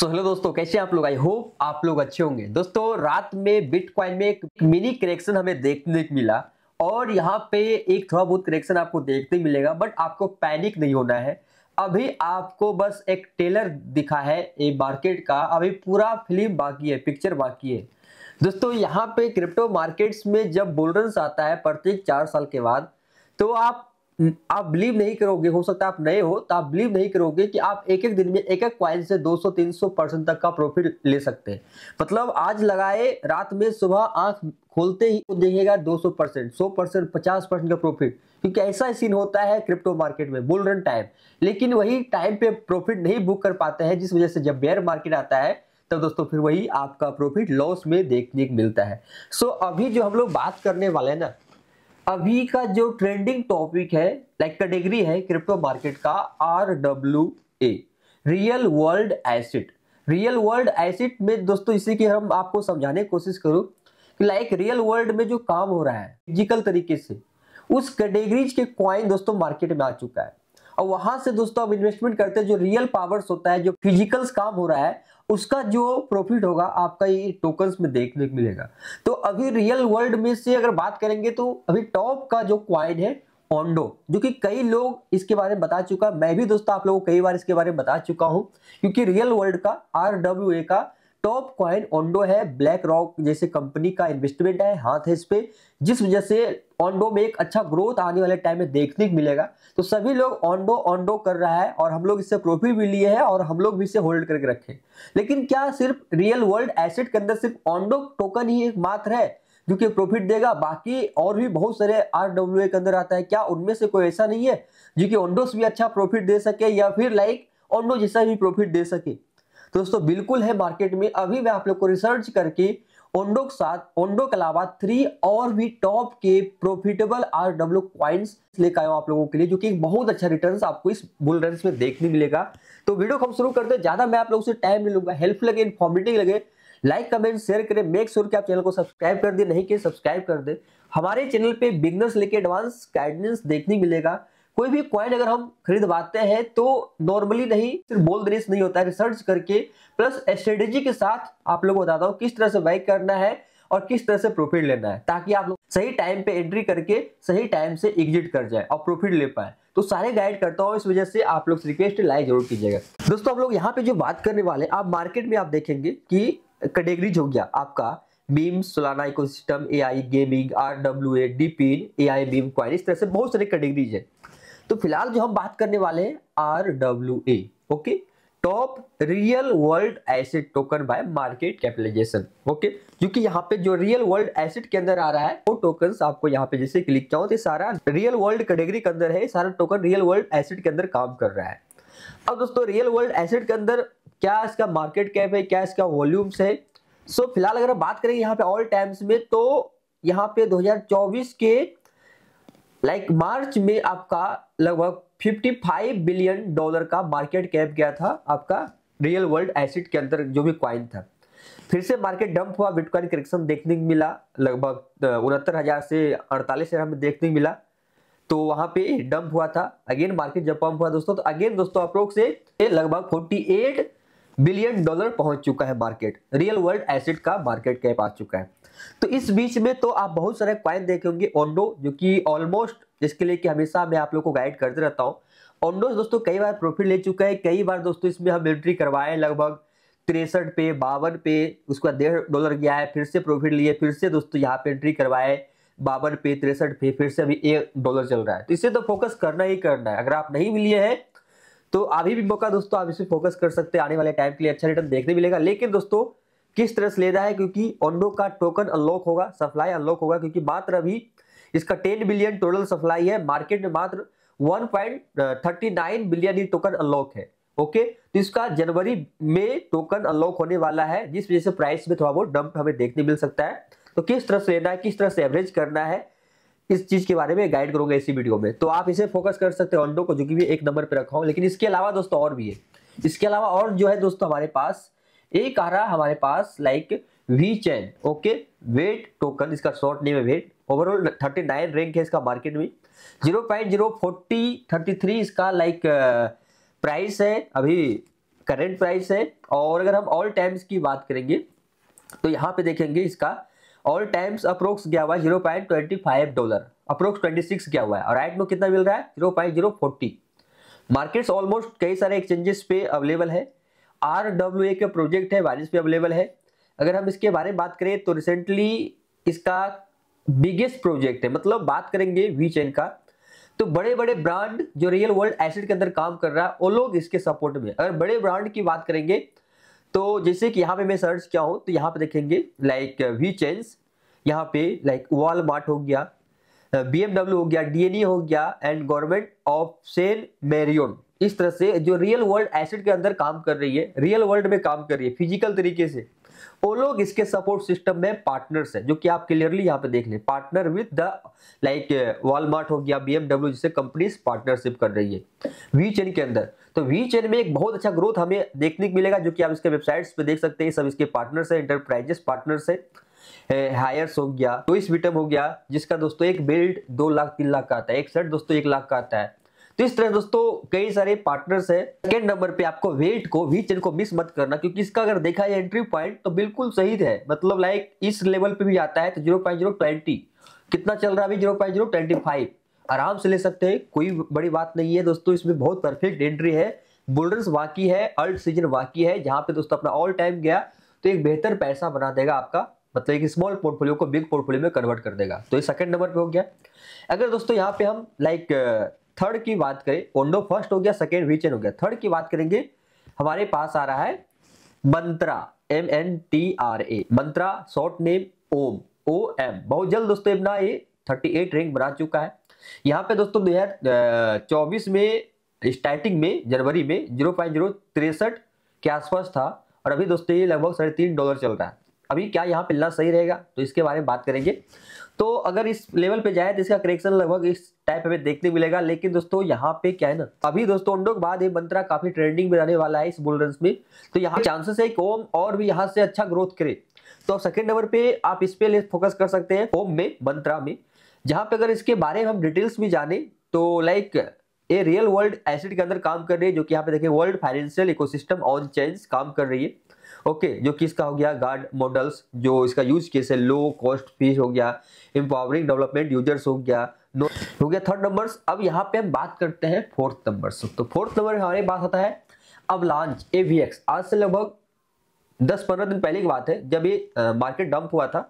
so hello दोस्तों कैसे आप लोग आई होप आप लोग अच्छे होंगे दोस्तों रात में बिटकॉइन में एक मिनी करेक्शन हमें देखने को मिला और यहाँ पे एक थोड़ा बहुत करेक्शन आपको देखने मिलेगा बट आपको पैनिक नहीं होना है अभी आपको बस एक टेलर दिखा है ये मार्केट का अभी पूरा फिल्म बाकी है पिक्चर बाकी है दोस्तों यहाँ पे क्रिप्टो मार्केट्स में जब बुलरन्स आता है प्रत्येक चार साल के बाद तो आप आप बिलीव नहीं करोगे हो सकता है आप नए हो तो आप बिलीव नहीं करोगे कि आप एक एक दिन में एक एक क्वाइन से 200-300 परसेंट तक का प्रॉफिट ले सकते हैं मतलब आज लगाए रात में सुबह आंख खोलते ही देखेगा 200 परसेंट सौ परसेंट पचास परसेंट का प्रॉफिट क्योंकि ऐसा सीन होता है क्रिप्टो मार्केट में बुल रन टाइम लेकिन वही टाइम पे प्रॉफिट नहीं बुक कर पाते हैं जिस वजह से जब बेयर मार्केट आता है तब तो दोस्तों फिर वही आपका प्रॉफिट लॉस में देखने को मिलता है सो so, अभी जो हम लोग बात करने वाले हैं ना अभी का जो ट्रेंडिंग टॉपिक है लाइक कैटेगरी है क्रिप्टो मार्केट का R W A real world asset real world asset में दोस्तों इसी की हम आपको समझाने की कोशिश करूँ कि लाइक रियल वर्ल्ड में जो काम हो रहा है फिजिकल तरीके से उस कैटेगरीज के कॉइन दोस्तों मार्केट में आ चुका है और वहां से दोस्तों आप इन्वेस्टमेंट करते हैं जो रियल पावर्स होता है जो फिजिकल्स काम हो रहा है उसका जो प्रॉफिट होगा आपका ये टोकन्स में देखने को मिलेगा तो अभी रियल वर्ल्ड में से अगर बात करेंगे तो अभी टॉप का जो क्वाइन है ऑन्डो जो कि कई लोग इसके बारे में बता चुका मैं भी दोस्तों आप लोगों को कई बार इसके बारे में बता चुका हूं क्योंकि रियल वर्ल्ड का आर डब्ल्यू ए का टॉप क्वाइन ऑन्डो है ब्लैक रॉक जैसे कंपनी का इन्वेस्टमेंट है हाथ है इस पर जिस वजह से ऑनडो में एक अच्छा ग्रोथ आने वाले टाइम में देखने को मिलेगा तो सभी लोग ऑनडो ऑनडो कर रहा है और हम लोग इससे प्रॉफिट भी लिए हैं और हम लोग भी इसे होल्ड करके रखें लेकिन क्या सिर्फ रियल वर्ल्ड एसेट के अंदर सिर्फ ऑनडो टोकन ही एक मात्र है जो कि प्रॉफिट देगा बाकी और भी बहुत सारे आर डब्ल्यू के अंदर आता है क्या उनमें से कोई ऐसा नहीं है जो कि ऑनडो भी अच्छा प्रॉफिट दे सके या फिर लाइक ऑनडो जैसा भी प्रॉफिट दे सके तो दोस्तों बिल्कुल है मार्केट में अभी मैं आप लोग को रिसर्च करके ओंडो के साथ ओंडो के अलावा थ्री और भी टॉप के प्रॉफिटेबल आर डब्ल्यू क्वाइंस लेकर आया आप लोगों के लिए जो कि बहुत अच्छा रिटर्न आपको इस बुल रन में देखने मिलेगा तो वीडियो को हम शुरू करते हैं ज्यादा मैं आप लोगों से टाइम नहीं लूंगा हेल्प लगे इन्फॉर्मेटिव लगे लाइक कमेंट शेयर करें मेक श्योर कि आप चैनल को सब्सक्राइब कर दे नहीं के सब्सक्राइब कर दे हमारे चैनल पे बिगनर्स लेके एडवांस गाइडेंस देखने मिलेगा कोई भी क्वाइन अगर हम खरीदवाते हैं तो नॉर्मली नहीं सिर्फ बोल देने नहीं होता है रिसर्च करके प्लस स्ट्रेटेजी के साथ आप लोग बताता हूँ किस तरह से बाइक करना है और किस तरह से प्रॉफिट लेना है ताकि आप लोग सही टाइम पे एंट्री करके सही टाइम से एग्जिट कर जाए और प्रॉफिट ले पाए तो सारे गाइड करता हूँ इस वजह से आप लोग रिक्वेस्ट लाइक जरूर कीजिएगा दोस्तों आप लोग यहाँ पे जो बात करने वाले आप मार्केट में आप देखेंगे कि कैटेगरीज हो गया आपका Beam Solana ecosystem A I gaming R W A D P A I Beam coin इस तरह से बहुत सारे कैटेगरीज है तो फिलहाल जो हम बात करने वाले हैं R W A okay top real world asset token by market capitalization okay जो कि यहाँ पे जो रियल वर्ल्ड एसेट के अंदर आ रहा है वो टोकन आपको यहाँ पे जैसे क्लिक चाहो तो सारा रियल वर्ल्ड कैटेगरी के अंदर है सारा टोकन रियल वर्ल्ड एसेट के अंदर काम कर रहा है अब दोस्तों रियल वर्ल्ड एसेट के अंदर क्या इसका मार्केट कैप है क्या इसका वॉल्यूम्स है सो so, फिलहाल अगर हम बात करें यहाँ पे ऑल टाइम्स में तो यहाँ पे 2024 के लाइक like मार्च में आपका लगभग 55 बिलियन डॉलर का मार्केट कैप गया था आपका रियल वर्ल्ड एसिड के अंदर जो भी क्वाइन था फिर से मार्केट डंप हुआ बिटकॉइन करेक्शन देखने को मिला लगभग उनहत्तर हज़ार से अड़तालीस हज़ार में देखने को मिला तो वहां पे डंप हुआ था अगेन मार्केट जब पंप हुआ दोस्तों तो अगेन दोस्तों लोग से लगभग फोर्टी एट बिलियन डॉलर पहुंच चुका है मार्केट रियल वर्ल्ड एसेट का मार्केट कैप आ चुका है तो इस बीच में तो आप बहुत सारे क्वाइन देखे होंगे ओंडो जो कि ऑलमोस्ट जिसके लिए कि हमेशा मैं आप लोग को गाइड करते रहता हूँ ओंडो दोस्तों कई बार प्रॉफिट ले चुका है कई बार दोस्तों इसमें हम एंट्री करवाए लगभग तिरसठ पे बावन पे उसका डेढ़ डॉलर गया है फिर से प्रॉफिट लिए फिर से दोस्तों यहाँ पे एंट्री करवाए बावन पे तिरसठ पे फिर से अभी एक डॉलर चल रहा है तो इसे तो फोकस करना ही करना है अगर आप नहीं भी लिए हैं तो अभी भी मौका दोस्तों आप इसे फोकस कर सकते हैं आने वाले टाइम के लिए अच्छा रिटर्न देखने मिलेगा लेकिन दोस्तों किस तरह से ले रहा है क्योंकि ओंडो का टोकन अनलॉक होगा सप्लाई अनलॉक होगा क्योंकि मात्र अभी इसका टेन बिलियन टोटल सप्लाई है मार्केट में मात्र वन बिलियन ही टोकन अनलॉक है ओके तो इसका जनवरी में टोकन अनलॉक होने वाला है जिस वजह से प्राइस में थोड़ा बहुत डंप हमें देखने मिल सकता है तो किस तरह से लेना है किस तरह से एवरेज करना है इस चीज के बारे में गाइड करूंगा इसी वीडियो में तो आप इसे फोकस कर सकते हैं ऑन्डो को जो कि भी एक नंबर पर रखा हूँ लेकिन इसके अलावा दोस्तों और भी है इसके अलावा और जो है दोस्तों हमारे पास एक आ रहा हमारे पास like VeChain okay VET token इसका शॉर्ट नेम है VET overall thirty nine rank है इसका मार्केट में zero point zero forty thirty three इसका लाइक प्राइस uh, है अभी करेंट प्राइस है और अगर हम ऑल टाइम्स की बात करेंगे तो यहाँ पे देखेंगे इसका ऑल टाइम्स अप्रोक्स गया हुआ है zero point twenty five dollar approx twenty six गया हुआ है और राइट में कितना मिल रहा है zero point zero forty markets almost कई सारे एक्सचेंजेस पे अवेलेबल है आर डब्ल्यू ए का प्रोजेक्ट है वारिस पे अवेलेबल है अगर हम इसके बारे में बात करें तो रिसेंटली इसका बिगेस्ट प्रोजेक्ट है मतलब बात करेंगे वी चेन का तो बड़े बड़े ब्रांड जो रियल वर्ल्ड एसेट के अंदर काम कर रहा है वो लोग इसके सपोर्ट में अगर बड़े ब्रांड की बात करेंगे तो जैसे कि यहाँ पे मैं सर्च किया हूँ तो यहाँ पे देखेंगे लाइक वी चेंज यहाँ पे लाइक वॉल हो गया बी uh, हो गया डीएनए हो गया and government of San Marino तरह से जो रियल वर्ल्ड एसेट के अंदर काम कर रही है रियल वर्ल्ड में काम कर रही है फिजिकल तरीके से वो लोग इसके सपोर्ट सिस्टम में पार्टनर्स है जो कि आप क्लियरली यहाँ पे देख लें partner with the like Walmart हो गया बीएमडब्ल्यू जिससे कंपनीज पार्टनरशिप कर रही है वी चेन के अंदर तो वी चेन में एक बहुत अच्छा ग्रोथ हमें देखने को मिलेगा जो कि आप इसके वेबसाइट्स पे देख सकते हैं सब इसके पार्टनर्स है इंटरप्राइजेस पार्टनर्स है हायर्स हो गया तो इस विटम हो गया जिसका दोस्तों एक बेल्ट दो लाख तीन लाख का आता है एक शर्ट दोस्तों एक लाख का आता है तो इस तरह दोस्तों कई सारे पार्टनर्स है सेकेंड नंबर पे आपको वेट को वी चेन को मिस मत करना क्योंकि इसका अगर देखा जाए एंट्री पॉइंट तो बिल्कुल सही है मतलब लाइक इस लेवल पे भी आता है तो जीरो पॉइंट जीरो ट्वेंटी कितना चल रहा है अभी zero point zero twenty five आराम से ले सकते हैं कोई बड़ी बात नहीं है दोस्तों इसमें बहुत परफेक्ट एंट्री है बुलडर्स वाकी है अल्ट सीजन वाकी है जहाँ पे दोस्तों अपना ऑल टाइम गया तो एक बेहतर पैसा बना देगा आपका मतलब एक स्मॉल पोर्टफोलियो को बिग पोर्टफोलियो में कन्वर्ट कर देगा तो ये सेकंड नंबर पे हो गया अगर दोस्तों यहाँ पे हम लाइक थर्ड की बात करें ओंडो फर्स्ट हो गया सेकेंड वीचेन हो गया थर्ड की बात करेंगे हमारे पास आ रहा है Mantra M N T R A Mantra short name OM O M बहुत जल्द दोस्तों अपना ये 38 रैंक बना चुका है यहाँ पे दोस्तों दो हजार चौबीस में स्टार्टिंग में जनवरी में जीरो पॉइंट जीरो तिरसठ के आसपास था और अभी दोस्तों ये लगभग साढ़े तीन डॉलर चल रहा है अभी क्या यहाँ पिल्ला सही रहेगा तो इसके बारे में बात करेंगे तो अगर इस लेवल पे जाए तो इसका करेक्शन लगभग इस टाइप हमें देखने मिलेगा लेकिन दोस्तों यहाँ पे क्या है ना अभी दोस्तों उन लोग बाद ये मंत्रा काफी ट्रेंडिंग में रहने वाला है इस बुल में तो यहाँ चांसेस है कि ओम और भी यहाँ से अच्छा ग्रोथ करे तो आप सेकेंड नंबर पे आप इस पे फोकस कर सकते हैं ओम में मंत्रा में जहाँ पे अगर इसके बारे में हम डिटेल्स भी जाने तो लाइक ये रियल वर्ल्ड एसेट के अंदर काम कर रही है जो कि यहाँ पे देखें world financial ecosystem on chain काम कर रही है ओके जो किसका हो गया गार्ड मॉडल्स जो इसका यूज केस है लो कॉस्ट फीस हो गया इम्पावरिंग डेवलपमेंट यूजर्स हो गया नो हो गया थर्ड नंबर अब यहाँ पे हम बात करते हैं फोर्थ नंबर तो फोर्थ नंबर हमारे पास होता है अब लॉन्च ए आज से लगभग दस पंद्रह दिन पहले की बात है जब ये मार्केट डंप हुआ था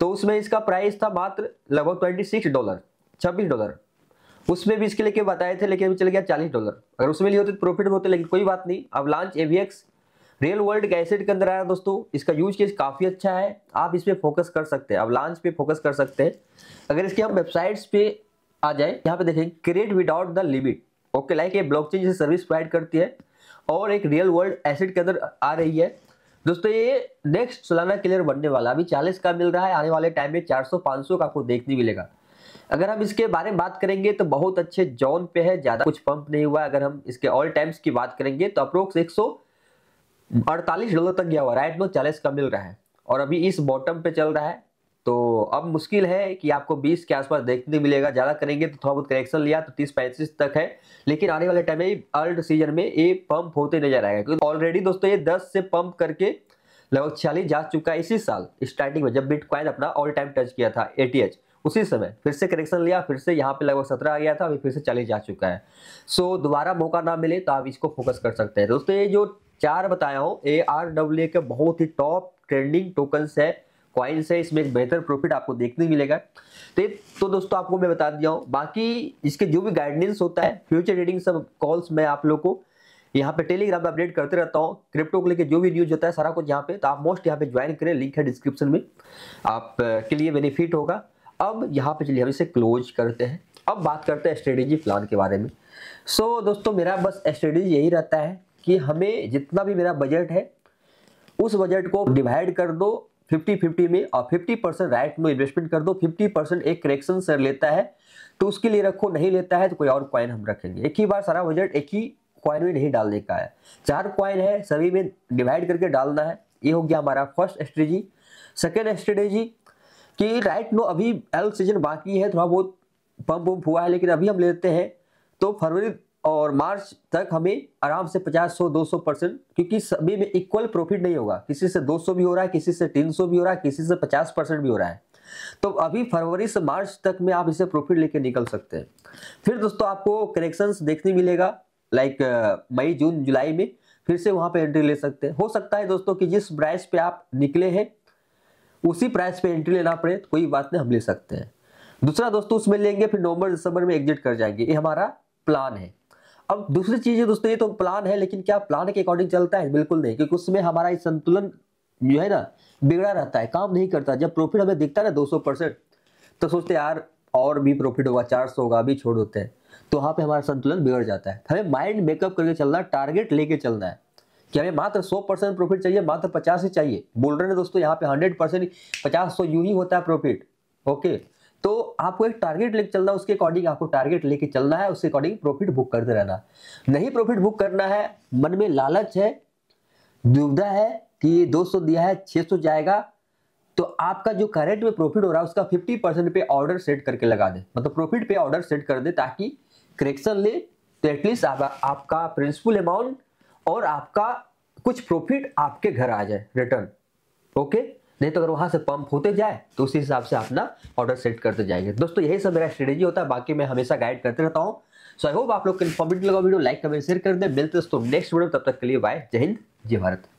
तो उसमें इसका प्राइस था मात्र लगभग ट्वेंटी सिक्स डॉलर छब्बीस डॉलर उसमें भी इसके लेके बताए थे लेकिन अभी चले गया चालीस डॉलर अगर उसमें लिए होते तो प्रॉफिट में होते लेकिन कोई बात नहीं अब launch AVAX real world asset के अंदर आया दोस्तों इसका यूज केस काफ़ी अच्छा है आप इस पर फोकस कर सकते हैं अब लॉन्च पे फोकस कर सकते हैं अगर इसके हम वेबसाइट्स पे आ जाए यहाँ पे देखें create without the limit okay like ये ब्लॉक चेंज सर्विस प्रोवाइड करती है और एक रियल वर्ल्ड एसेट के अंदर आ रही है दोस्तों ये नेक्स्ट सोलाना क्लियर बनने वाला अभी चालीस का मिल रहा है आने वाले टाइम में 400 सौ का आपको देखने मिलेगा अगर हम इसके बारे में बात करेंगे तो बहुत अच्छे जोन पे है ज़्यादा कुछ पंप नहीं हुआ अगर हम इसके ऑल टाइम्स की बात करेंगे तो अप्रोक्स एक सौ अड़तालीस डॉलर तक गया हुआ राइट नो चालीस का मिल रहा है और अभी इस बॉटम पे चल रहा है तो अब मुश्किल है कि आपको 20 के आसपास देखने मिलेगा ज़्यादा करेंगे तो थोड़ा बहुत करेक्शन लिया तो 30 पैंतीस तक है लेकिन आने वाले टाइम में अर्ल्ड सीजन में ये पंप होते नजर आएगा क्योंकि ऑलरेडी दोस्तों ये 10 से पंप करके लगभग छियालीस जा चुका है इसी साल स्टार्टिंग में जब बिटकॉइन अपना ऑल टाइम टच किया था ए उसी समय फिर से करेक्शन लिया फिर से यहाँ पे लगभग सत्रह आ गया था अभी फिर से चालीस जा चुका है सो दोबारा मौका ना मिले तो आप इसको फोकस कर सकते हैं दोस्तों ये जो चार बताया हूँ ए आर डब्ल्यू ए के बहुत ही टॉप ट्रेंडिंग टोकन्स है कॉइन्स है इसमें एक बेहतर प्रॉफिट आपको देखने मिलेगा तो तो दोस्तों आपको मैं बता दिया हूँ बाकी इसके जो भी गाइडेंस होता है फ्यूचर ट्रेडिंग सब कॉल्स मैं आप लोग को यहाँ पे टेलीग्राम पे अपडेट करते रहता हूँ क्रिप्टो को लेकर जो भी न्यूज होता है सारा कुछ यहाँ पे तो आप मोस्ट यहाँ पे ज्वाइन करें लिंक है डिस्क्रिप्शन में आप के लिए बेनिफिट होगा अब यहाँ पे चलिए हम इसे क्लोज करते हैं अब बात करते हैं स्ट्रेटेजी प्लान के बारे में सो so, दोस्तों मेरा बस स्ट्रेटेजी यही रहता है कि हमें जितना भी मेरा बजट है उस बजट को डिवाइड कर दो 50-50 में और 50 परसेंट राइट में इन्वेस्टमेंट कर दो 50 परसेंट एक करेक्शन सर लेता है तो उसके लिए रखो नहीं लेता है तो कोई और कॉइन हम रखेंगे एक ही बार सारा बजट एक ही कॉइन में नहीं डालने का है चार कॉइन है सभी में डिवाइड करके डालना है ये हो गया हमारा फर्स्ट स्ट्रेटेजी सेकेंड स्ट्रेटेजी कि राइट नो अभी एल सीजन बाकी है थोड़ा बहुत पंप वम्प हुआ है लेकिन अभी हम लेते हैं तो फरवरी और मार्च तक हमें आराम से 50 सौ 200 परसेंट क्योंकि सभी में इक्वल प्रॉफिट नहीं होगा किसी से 200 भी हो रहा है किसी से 300 भी हो रहा है किसी से 50 परसेंट भी हो रहा है तो अभी फरवरी से मार्च तक में आप इसे प्रॉफिट लेके निकल सकते हैं फिर दोस्तों आपको करेक्शन देखने मिलेगा लाइक मई जून जुलाई में फिर से वहाँ पर एंट्री ले सकते हैं हो सकता है दोस्तों कि जिस प्राइस पे आप निकले हैं उसी प्राइस पे एंट्री लेना पड़े तो कोई बात नहीं हम ले सकते हैं दूसरा दोस्तों उसमें लेंगे फिर नवंबर दिसंबर में एग्जिट कर जाएंगे ये हमारा प्लान है अब दूसरी चीज है दोस्तों ये तो प्लान है लेकिन क्या प्लान के अकॉर्डिंग चलता है बिल्कुल नहीं क्योंकि उसमें हमारा संतुलन जो है ना बिगड़ा रहता है काम नहीं करता जब प्रॉफिट हमें दिखता है ना दो परसेंट तो सोचते यार और भी प्रॉफिट होगा चार सौ होगा अभी छोड़ देते हैं तो वहाँ पे हमारा संतुलन बिगड़ जाता है हमें माइंड मेकअप करके चलना है टारगेट लेके चलना है कि हमें मात्र सौ परसेंट प्रॉफिट चाहिए मात्र पचास ही चाहिए बोल रहे हैं दोस्तों यहाँ पे हंड्रेड परसेंट पचास सौ यूँ ही होता है प्रॉफिट ओके तो आपको एक टारगेट लेके चलना उसके अकॉर्डिंग आपको टारगेट लेके चलना है उसके अकॉर्डिंग प्रॉफिट बुक करते रहना नहीं प्रॉफिट बुक करना है मन में लालच है दुविधा है कि ये 200 दिया है 600 जाएगा तो आपका जो करेंट में प्रॉफिट हो रहा है उसका 50 परसेंट पे ऑर्डर सेट करके लगा दे मतलब प्रॉफिट पे ऑर्डर सेट कर दे ताकि करेक्शन ले तो एटलीस्ट आप, आपका प्रिंसिपल अमाउंट और आपका कुछ प्रॉफिट आपके घर आ जाए रिटर्न ओके नहीं तो अगर वहां से पंप होते जाए तो उसी हिसाब से अपना ऑर्डर सेट करते जाएंगे दोस्तों यही सब मेरा स्ट्रेटेजी होता है बाकी मैं हमेशा गाइड करते रहता हूँ सो आई होप आप लोग इन्फॉर्मेटिव लगा वीडियो लाइक कमेंट शेयर कर दें मिलते दोस्तों नेक्स्ट वीडियो तब तक के लिए बाय जय हिंद जय भारत